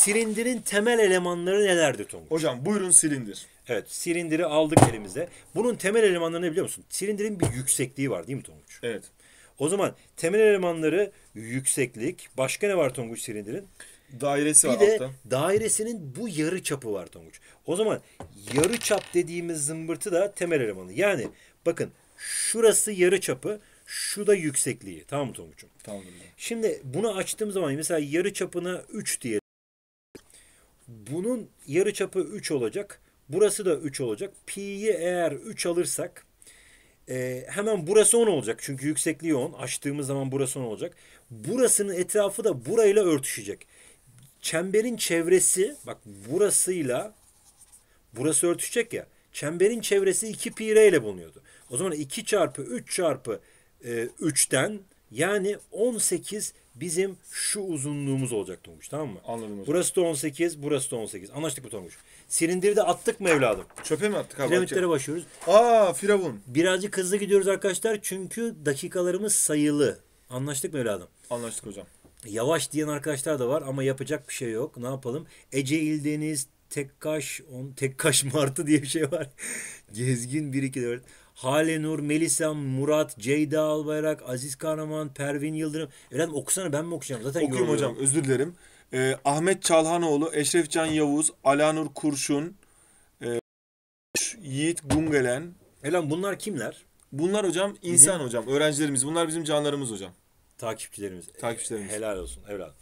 Silindirin temel elemanları nelerdi Tonguç? Hocam buyurun silindir. Evet silindiri aldık elimizde. Bunun temel elemanları ne biliyor musun? Silindirin bir yüksekliği var değil mi Tonguç? Evet. O zaman temel elemanları yükseklik. Başka ne var Tonguç silindirin? Dairesi bir var de dairesinin bu yarı çapı var Tonguç. O zaman yarı çap dediğimiz zımbırtı da temel elemanı. Yani bakın şurası yarı çapı, şu da yüksekliği. Tamam mı Tonguç'um? Tamam. Şimdi bunu açtığım zaman mesela yarı çapına 3 diyelim. Bunun yarı çapı 3 olacak. Burası da 3 olacak. Pi'yi eğer 3 alırsak e, hemen burası 10 olacak. Çünkü yüksekliği 10. Açtığımız zaman burası 10 olacak. Burasının etrafı da burayla örtüşecek. Çemberin çevresi bak burasıyla burası örtüşecek ya. Çemberin çevresi 2 pi r ile bulunuyordu. O zaman 2 çarpı 3 çarpı e, 3'ten yani 18 Bizim şu uzunluğumuz olacak Tonguç tamam mı? Anladım hocam. Burası da 18, burası da 18. Anlaştık bu Tonguç? Silindiri de attık mı evladım? Çöpe mi attık abi? Piramitlere başlıyoruz. Aa Firavun. Birazcık hızlı gidiyoruz arkadaşlar çünkü dakikalarımız sayılı. Anlaştık mı evladım? Anlaştık hocam. Yavaş diyen arkadaşlar da var ama yapacak bir şey yok. Ne yapalım? Ece İldeniz, Tekkaş, on, Tekkaş Martı diye bir şey var. Gezgin 1 2 4. Hale Nur, Melisa, Murat, Ceyda Albayrak, Aziz Kahraman, Pervin Yıldırım. Efendim okusana ben mi okuyacağım? Zaten Okuyayım hocam özür dilerim. Ee, Ahmet Çalhanoğlu, Eşref Can Yavuz, Alanur Kurşun, e, Yiğit Gungelen. Efendim bunlar kimler? Bunlar hocam insan hocam, öğrencilerimiz. Bunlar bizim canlarımız hocam. Takipçilerimiz. Takipçilerimiz. Helal olsun evladım.